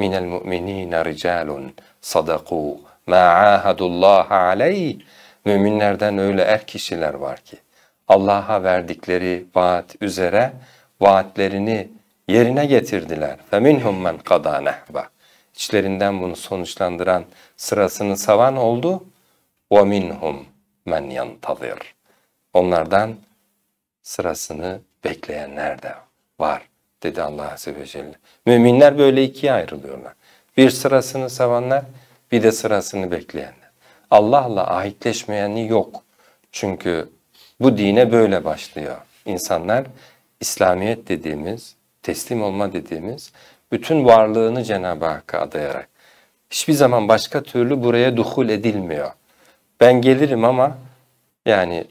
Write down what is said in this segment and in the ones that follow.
مِنَ الْمُؤْمِن۪ينَ رجال صَدَقُوا ما عَاهَدُ الله عليه Müminlerden öyle er kişiler var ki Allah'a verdikleri vaat üzere vaatlerini yerine getirdiler. فَمِنْهُمْ مَنْ قَدَى نَحْبَ İçlerinden bunu sonuçlandıran sırasını savan oldu. وَمِنْهُمْ مَنْ يَنْتَظِرُ Onlardan sırasını bekleyenler de var dedi Allah Azze ve Celle. Müminler böyle ikiye ayrılıyorlar. Bir sırasını savanlar, bir de sırasını bekleyenler. Allah'la ahitleşmeyeni yok. Çünkü bu dine böyle başlıyor. İnsanlar İslamiyet dediğimiz, teslim olma dediğimiz bütün varlığını Cenab-ı Hakk'a adayarak. Hiçbir zaman başka türlü buraya duhul edilmiyor. Ben gelirim ama yani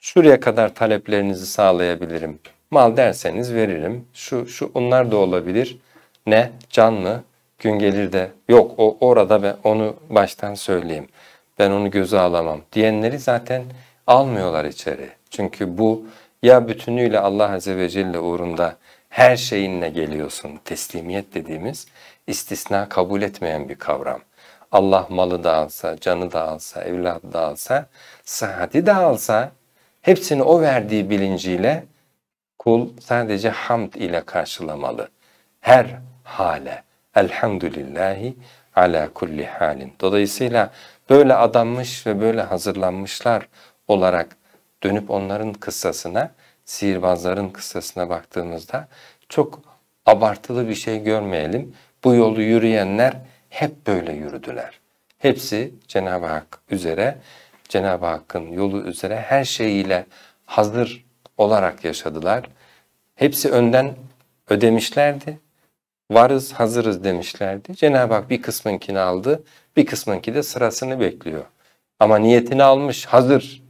şuraya kadar taleplerinizi sağlayabilirim Mal derseniz veririm. Şu, şu onlar da olabilir. Ne? Can mı? Gün gelir de yok o orada ve onu baştan söyleyeyim. Ben onu göze alamam diyenleri zaten almıyorlar içeri. Çünkü bu ya bütünüyle Allah Azze ve Celle uğrunda her şeyinle geliyorsun. Teslimiyet dediğimiz istisna kabul etmeyen bir kavram. Allah malı da alsa, canı da alsa, evladı da alsa, sıhhati de alsa hepsini o verdiği bilinciyle Kul sadece hamd ile karşılamalı. Her hale. Elhamdülillahi ala kulli halin. Dolayısıyla böyle adanmış ve böyle hazırlanmışlar olarak dönüp onların kıssasına, sihirbazların kıssasına baktığımızda çok abartılı bir şey görmeyelim. Bu yolu yürüyenler hep böyle yürüdüler. Hepsi Cenab-ı Hak üzere, Cenab-ı Hakk'ın yolu üzere her şeyiyle hazır olarak yaşadılar. Hepsi önden ödemişlerdi. Varız hazırız demişlerdi. Cenab-ı Hak bir kısmınkini aldı. Bir kısmınki de sırasını bekliyor. Ama niyetini almış hazır.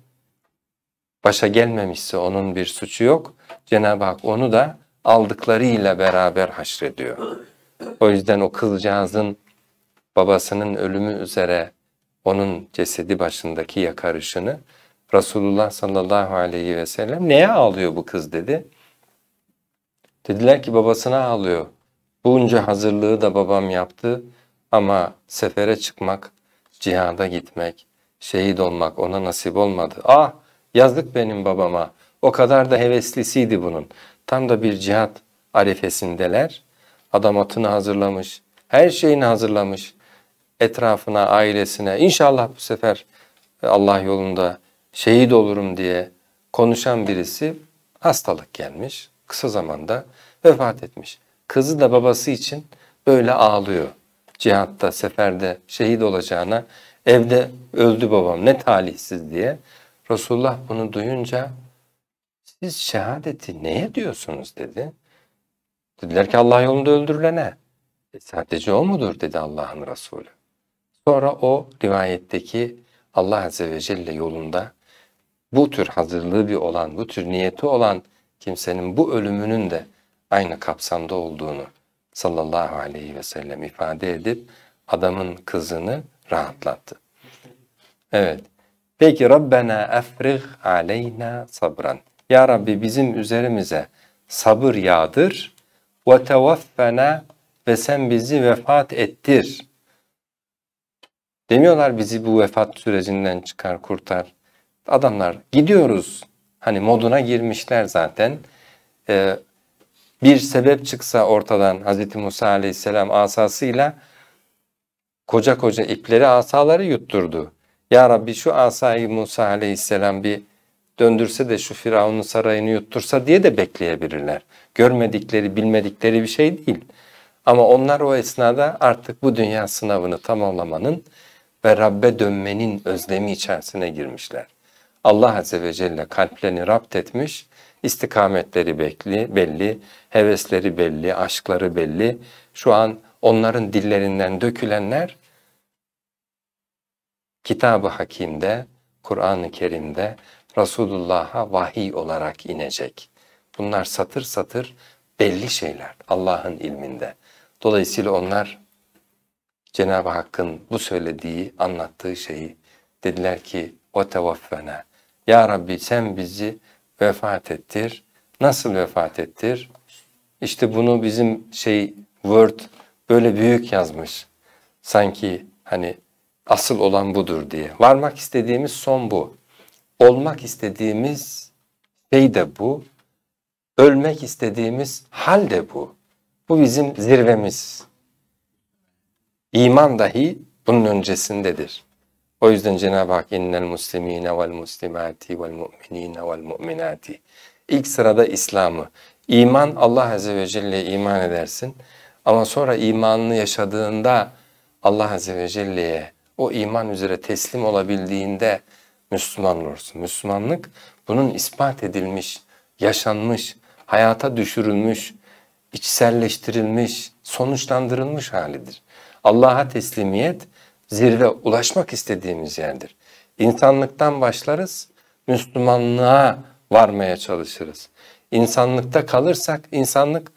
Başa gelmemişse onun bir suçu yok. Cenab-ı Hak onu da aldıklarıyla beraber haşrediyor. O yüzden o kızcağızın babasının ölümü üzere onun cesedi başındaki yakarışını Resulullah sallallahu aleyhi ve sellem neye ağlıyor bu kız dedi. Dediler ki babasına ağlıyor. Bunca hazırlığı da babam yaptı ama sefere çıkmak, cihada gitmek, şehit olmak ona nasip olmadı. Ah yazdık benim babama. O kadar da heveslisiydi bunun. Tam da bir cihat arifesindeler. Adam atını hazırlamış, her şeyini hazırlamış. Etrafına, ailesine inşallah bu sefer e, Allah yolunda şehit olurum diye konuşan birisi hastalık gelmiş kısa zamanda vefat etmiş. Kızı da babası için böyle ağlıyor. Cihatta, seferde şehit olacağına evde öldü babam ne talihsiz diye. Resulullah bunu duyunca siz şehadeti neye diyorsunuz dedi. Dediler ki Allah yolunda öldürülene. E sadece o mudur dedi Allah'ın Resulü. Sonra o rivayetteki Allah Azze ve Celle yolunda bu tür hazırlığı bir olan, bu tür niyeti olan kimsenin bu ölümünün de aynı kapsamda olduğunu sallallahu aleyhi ve sellem ifade edip adamın kızını rahatlattı. Evet. Peki Rabbena efrih aleyna sabran. Ya Rabbi bizim üzerimize sabır yağdır ve tevaffena ve sen bizi vefat ettir. Demiyorlar bizi bu vefat sürecinden çıkar kurtar. Adamlar gidiyoruz Hani moduna girmişler zaten. Ee, bir sebep çıksa ortadan Hazreti Musa aleyhisselam asasıyla koca koca ipleri asaları yutturdu. Ya Rabbi şu asayı Musa aleyhisselam bir döndürse de şu Firavun'un sarayını yuttursa diye de bekleyebilirler. Görmedikleri, bilmedikleri bir şey değil. Ama onlar o esnada artık bu dünya sınavını tamamlamanın ve Rabbe dönmenin özlemi içerisine girmişler. Allah Azze ve Celle kalplerini rapt etmiş, istikametleri belli, belli, hevesleri belli, aşkları belli. Şu an onların dillerinden dökülenler Kitab-ı Hakim'de, Kur'an-ı Kerim'de Resulullah'a vahiy olarak inecek. Bunlar satır satır belli şeyler Allah'ın ilminde. Dolayısıyla onlar Cenab-ı Hakk'ın bu söylediği, anlattığı şeyi dediler ki o tevaffena ya Rabbi sen bizi vefat ettir. Nasıl vefat ettir? İşte bunu bizim şey Word böyle büyük yazmış. Sanki hani asıl olan budur diye. Varmak istediğimiz son bu. Olmak istediğimiz şey de bu. Ölmek istediğimiz hal de bu. Bu bizim zirvemiz. İman dahi bunun öncesindedir. O yüzden Cenab-ı Hak innel muslimine vel muslimati vel mu'minine vel mu'minati. İlk sırada İslam'ı. İman Allah Azze ve Celle'ye iman edersin. Ama sonra imanını yaşadığında Allah Azze ve Celle'ye o iman üzere teslim olabildiğinde Müslüman olursun. Müslümanlık bunun ispat edilmiş, yaşanmış, hayata düşürülmüş, içselleştirilmiş, sonuçlandırılmış halidir. Allah'a teslimiyet zirve ulaşmak istediğimiz yerdir. İnsanlıktan başlarız, Müslümanlığa varmaya çalışırız. İnsanlıkta kalırsak insanlık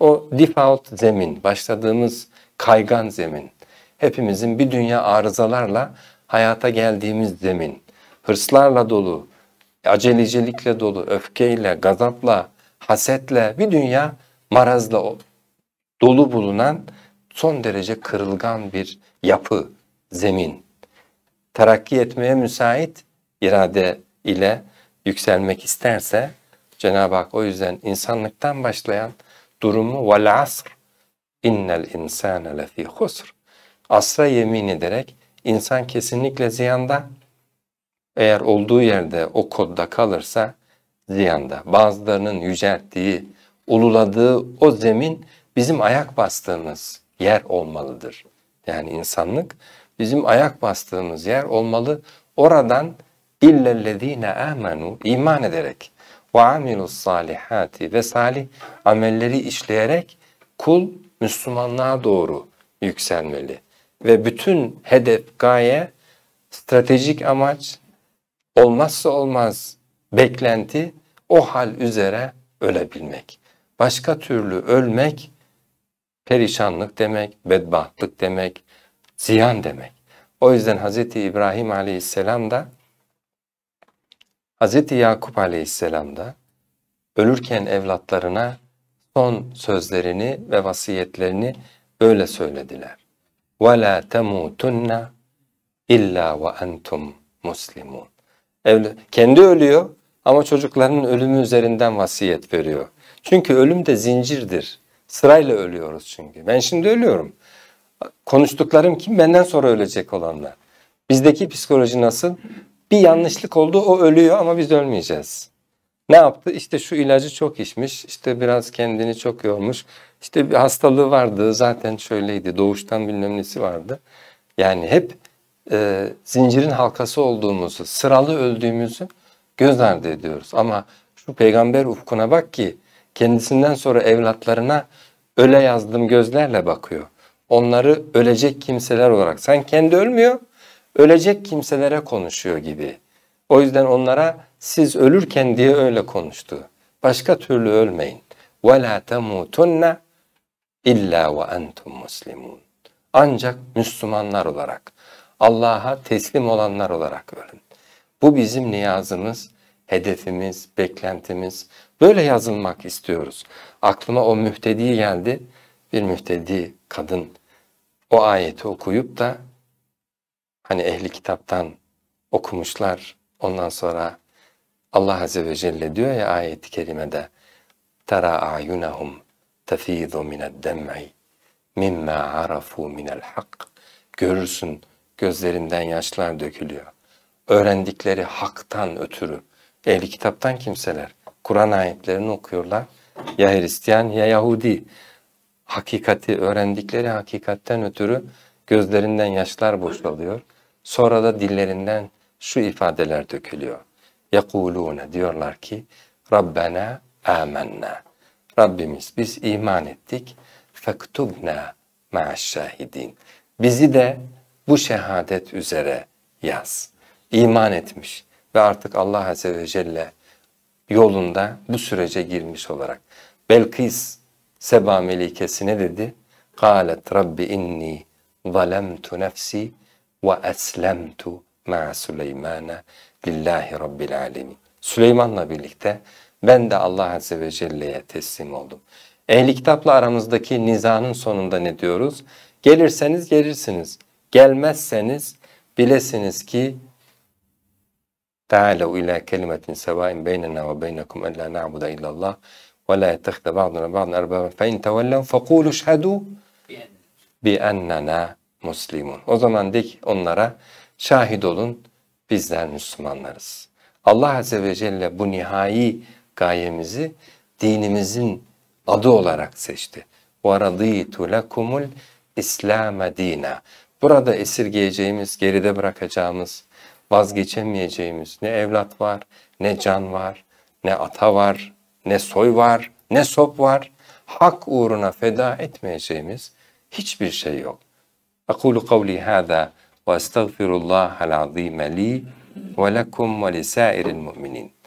o default zemin, başladığımız kaygan zemin. Hepimizin bir dünya arızalarla hayata geldiğimiz zemin. Hırslarla dolu, acelecilikle dolu, öfkeyle, gazapla, hasetle, bir dünya marazla dolu bulunan son derece kırılgan bir yapı zemin. Terakki etmeye müsait irade ile yükselmek isterse Cenab-ı Hak o yüzden insanlıktan başlayan durumu vel asr innel insane lefî husr asra yemin ederek insan kesinlikle ziyanda eğer olduğu yerde o kodda kalırsa ziyanda. Bazılarının yücelttiği, ululadığı o zemin bizim ayak bastığımız yer olmalıdır. Yani insanlık bizim ayak bastığımız yer olmalı. Oradan illellezine amenu iman ederek ve amilus salihati ve salih amelleri işleyerek kul Müslümanlığa doğru yükselmeli. Ve bütün hedef, gaye, stratejik amaç, olmazsa olmaz beklenti o hal üzere ölebilmek. Başka türlü ölmek perişanlık demek, bedbahtlık demek, Ziyan demek. O yüzden Hz. İbrahim aleyhisselam da Hz. Yakup aleyhisselam da ölürken evlatlarına son sözlerini ve vasiyetlerini böyle söylediler. وَلَا تَمُوتُنَّ اِلَّا وَاَنْتُمْ مُسْلِمُونَ Kendi ölüyor ama çocukların ölümü üzerinden vasiyet veriyor. Çünkü ölüm de zincirdir. Sırayla ölüyoruz çünkü. Ben şimdi ölüyorum. Konuştuklarım kim? Benden sonra ölecek olanlar. Bizdeki psikoloji nasıl? Bir yanlışlık oldu o ölüyor ama biz ölmeyeceğiz. Ne yaptı? İşte şu ilacı çok içmiş, işte biraz kendini çok yormuş, işte bir hastalığı vardı zaten şöyleydi, doğuştan bilmem nesi vardı. Yani hep e, zincirin halkası olduğumuzu, sıralı öldüğümüzü göz ardı ediyoruz. Ama şu peygamber ufkuna bak ki kendisinden sonra evlatlarına öle yazdım gözlerle bakıyor onları ölecek kimseler olarak. Sen kendi ölmüyor, ölecek kimselere konuşuyor gibi. O yüzden onlara siz ölürken diye öyle konuştu. Başka türlü ölmeyin. وَلَا تَمُوتُنَّ اِلَّا وَاَنْتُمْ مُسْلِمُونَ Ancak Müslümanlar olarak, Allah'a teslim olanlar olarak ölün. Bu bizim niyazımız, hedefimiz, beklentimiz. Böyle yazılmak istiyoruz. Aklıma o mühtedi geldi. Bir mühtedi kadın o ayeti okuyup da hani ehli kitaptan okumuşlar ondan sonra Allah Azze ve Celle diyor ya ayet-i kerimede تَرَا اَعْيُنَهُمْ تَف۪يذُ مِنَ الدَّمْعِ مِمَّا عَرَفُوا مِنَ الْحَقِّ Görürsün gözlerinden yaşlar dökülüyor. Öğrendikleri haktan ötürü. Ehli kitaptan kimseler Kur'an ayetlerini okuyorlar. Ya Hristiyan ya Yahudi hakikati, öğrendikleri hakikatten ötürü gözlerinden yaşlar boşalıyor. Sonra da dillerinden şu ifadeler dökülüyor. يَقُولُونَ diyorlar ki Rabbena amenna. Rabbimiz biz iman ettik. فَكْتُبْنَا مَعَ الشَّاهِدِينَ Bizi de bu şehadet üzere yaz. İman etmiş ve artık Allah Azze ve Celle yolunda bu sürece girmiş olarak. Belkıs Seba melikesine dedi. Kâlet Rabbi inni zalemtu nefsi ve eslemtu ma'a Süleymane lillahi rabbil alemin. Süleyman'la birlikte ben de Allah Azze ve Celle'ye teslim oldum. Ehli kitapla aramızdaki nizanın sonunda ne diyoruz? Gelirseniz gelirsiniz. Gelmezseniz bilesiniz ki Teala ila kelimetin sevain beynena ve beynekum en la na'budu illallah وَلَا يَتَّخْذَ بَعْضُنَا بَعْضًا اَرْبَابًا فَاِنْ تَوَلَّوْا فَقُولُوا شَهَدُوا بِاَنَّنَا muslimun. O zaman dik onlara şahit olun bizler Müslümanlarız. Allah Azze ve Celle bu nihai gayemizi dinimizin adı olarak seçti. وَرَضِيتُ لَكُمُ الْاِسْلَامَ دِينَ Burada esirgeyeceğimiz, geride bırakacağımız, vazgeçemeyeceğimiz ne evlat var, ne can var, ne ata var, ne soy var, ne sop var. Hak uğruna feda etmeyeceğimiz hiçbir şey yok. Ekulu kavli hâzâ ve estağfirullâhel azîme lî ve lekum ve lisâiril mu'minin.